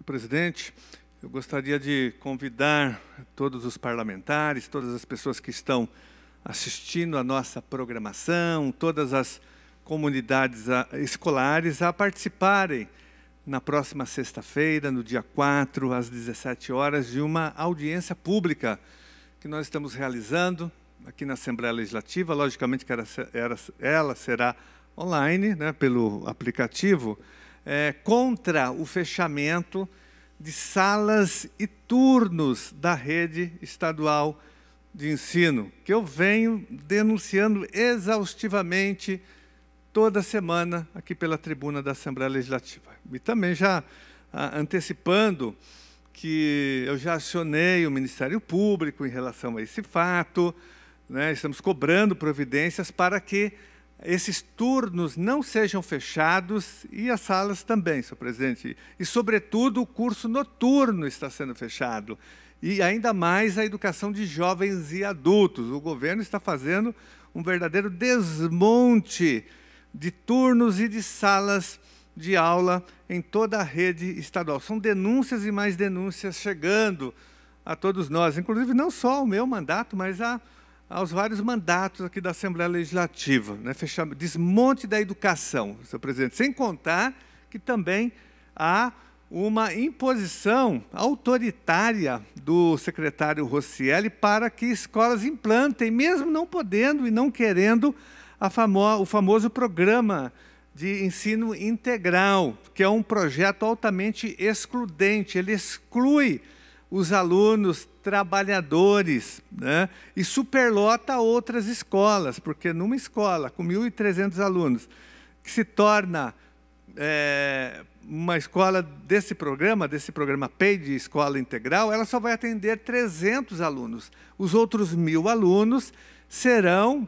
Senhor presidente, eu gostaria de convidar todos os parlamentares, todas as pessoas que estão assistindo a nossa programação, todas as comunidades escolares a participarem na próxima sexta-feira, no dia 4, às 17 horas, de uma audiência pública que nós estamos realizando aqui na Assembleia Legislativa. Logicamente que ela será online, né, pelo aplicativo é, contra o fechamento de salas e turnos da rede estadual de ensino, que eu venho denunciando exaustivamente toda semana aqui pela tribuna da Assembleia Legislativa. E também já ah, antecipando que eu já acionei o Ministério Público em relação a esse fato, né, estamos cobrando providências para que esses turnos não sejam fechados e as salas também, senhor presidente. E, sobretudo, o curso noturno está sendo fechado. E ainda mais a educação de jovens e adultos. O governo está fazendo um verdadeiro desmonte de turnos e de salas de aula em toda a rede estadual. São denúncias e mais denúncias chegando a todos nós, inclusive não só o meu mandato, mas a aos vários mandatos aqui da Assembleia Legislativa, né, fechamento, desmonte da educação, senhor presidente, sem contar que também há uma imposição autoritária do secretário Rossielli para que escolas implantem, mesmo não podendo e não querendo, famo o famoso programa de ensino integral, que é um projeto altamente excludente. Ele exclui os alunos trabalhadores né? e superlota outras escolas, porque numa escola com 1.300 alunos, que se torna é, uma escola desse programa, desse programa PEI de escola integral, ela só vai atender 300 alunos. Os outros mil alunos serão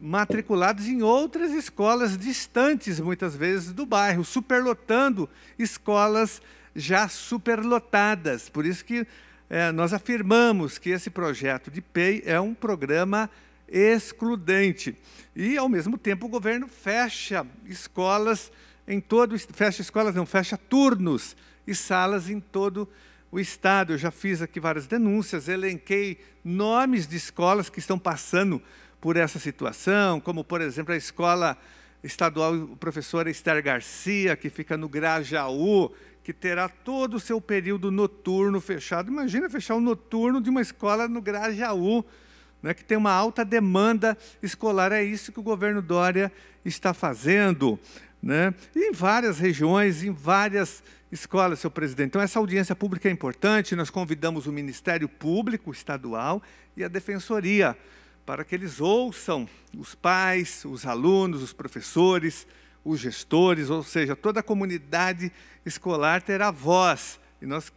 matriculados em outras escolas distantes, muitas vezes, do bairro, superlotando escolas já superlotadas. Por isso que é, nós afirmamos que esse projeto de PEI é um programa excludente. E, ao mesmo tempo, o governo fecha escolas em todo... Fecha escolas, não, fecha turnos e salas em todo o Estado. Eu já fiz aqui várias denúncias, elenquei nomes de escolas que estão passando por essa situação, como, por exemplo, a escola estadual professora Esther Garcia, que fica no Grajaú, que terá todo o seu período noturno fechado. Imagina fechar o um noturno de uma escola no Grajaú, né, que tem uma alta demanda escolar. É isso que o governo Dória está fazendo. Né? em várias regiões, em várias escolas, seu presidente. Então, essa audiência pública é importante. Nós convidamos o Ministério Público Estadual e a Defensoria para que eles ouçam os pais, os alunos, os professores os gestores, ou seja, toda a comunidade escolar terá voz. E nós,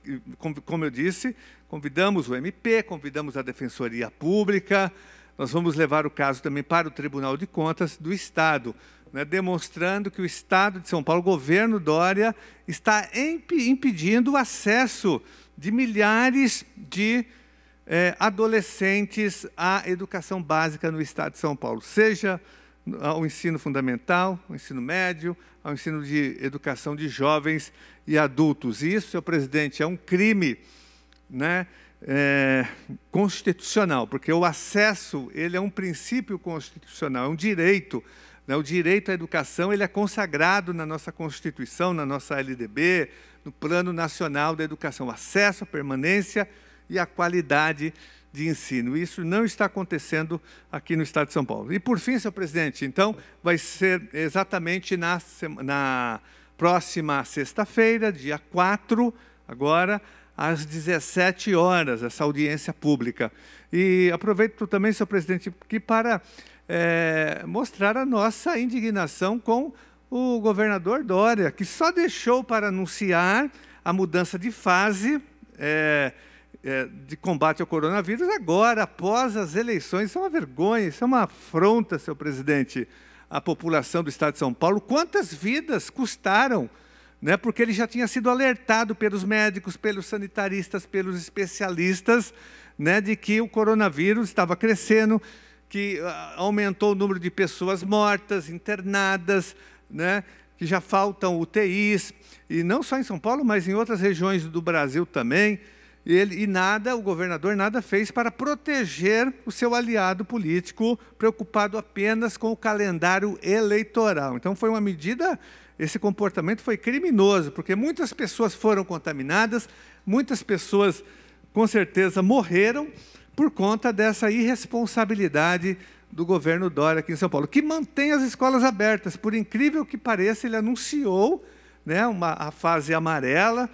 como eu disse, convidamos o MP, convidamos a Defensoria Pública, nós vamos levar o caso também para o Tribunal de Contas do Estado, né, demonstrando que o Estado de São Paulo, o governo Dória, está impedindo o acesso de milhares de eh, adolescentes à educação básica no Estado de São Paulo, seja ao ensino fundamental, ao ensino médio, ao ensino de educação de jovens e adultos. E isso, senhor presidente, é um crime né, é, constitucional, porque o acesso ele é um princípio constitucional, é um direito. Né, o direito à educação ele é consagrado na nossa Constituição, na nossa LDB, no Plano Nacional da Educação. O acesso, a permanência e a qualidade de ensino. Isso não está acontecendo aqui no Estado de São Paulo. E, por fim, senhor presidente, então, vai ser exatamente na, na próxima sexta-feira, dia 4, agora, às 17 horas, essa audiência pública. E aproveito também, senhor presidente, que para é, mostrar a nossa indignação com o governador Dória, que só deixou para anunciar a mudança de fase. É, é, de combate ao coronavírus agora, após as eleições. Isso é uma vergonha, isso é uma afronta, seu presidente, à população do Estado de São Paulo. Quantas vidas custaram? Né, porque ele já tinha sido alertado pelos médicos, pelos sanitaristas, pelos especialistas, né, de que o coronavírus estava crescendo, que ah, aumentou o número de pessoas mortas, internadas, né, que já faltam UTIs, e não só em São Paulo, mas em outras regiões do Brasil também. Ele, e nada, o governador nada fez para proteger o seu aliado político, preocupado apenas com o calendário eleitoral. Então, foi uma medida, esse comportamento foi criminoso, porque muitas pessoas foram contaminadas, muitas pessoas, com certeza, morreram por conta dessa irresponsabilidade do governo Dória aqui em São Paulo, que mantém as escolas abertas. Por incrível que pareça, ele anunciou né, uma, a fase amarela,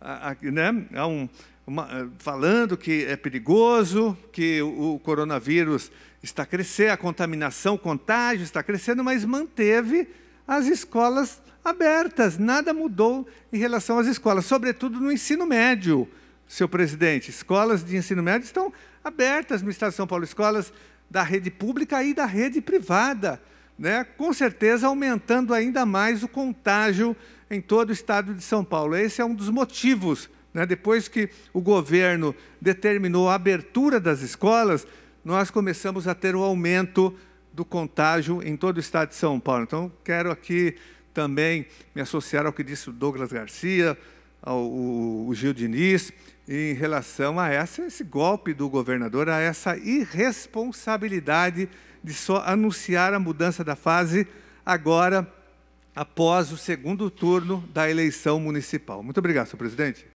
a, a, né, a é um uma, eh, falando que é perigoso, que o, o coronavírus está crescendo, a contaminação, o contágio está crescendo, mas manteve as escolas abertas. Nada mudou em relação às escolas, sobretudo no ensino médio, seu presidente. Escolas de ensino médio estão abertas no Estado de São Paulo, escolas da rede pública e da rede privada, né? com certeza aumentando ainda mais o contágio em todo o estado de São Paulo. Esse é um dos motivos né? Depois que o governo determinou a abertura das escolas, nós começamos a ter o um aumento do contágio em todo o estado de São Paulo. Então, quero aqui também me associar ao que disse o Douglas Garcia, ao, Gil Diniz, em relação a essa, esse golpe do governador, a essa irresponsabilidade de só anunciar a mudança da fase agora, após o segundo turno da eleição municipal. Muito obrigado, senhor presidente.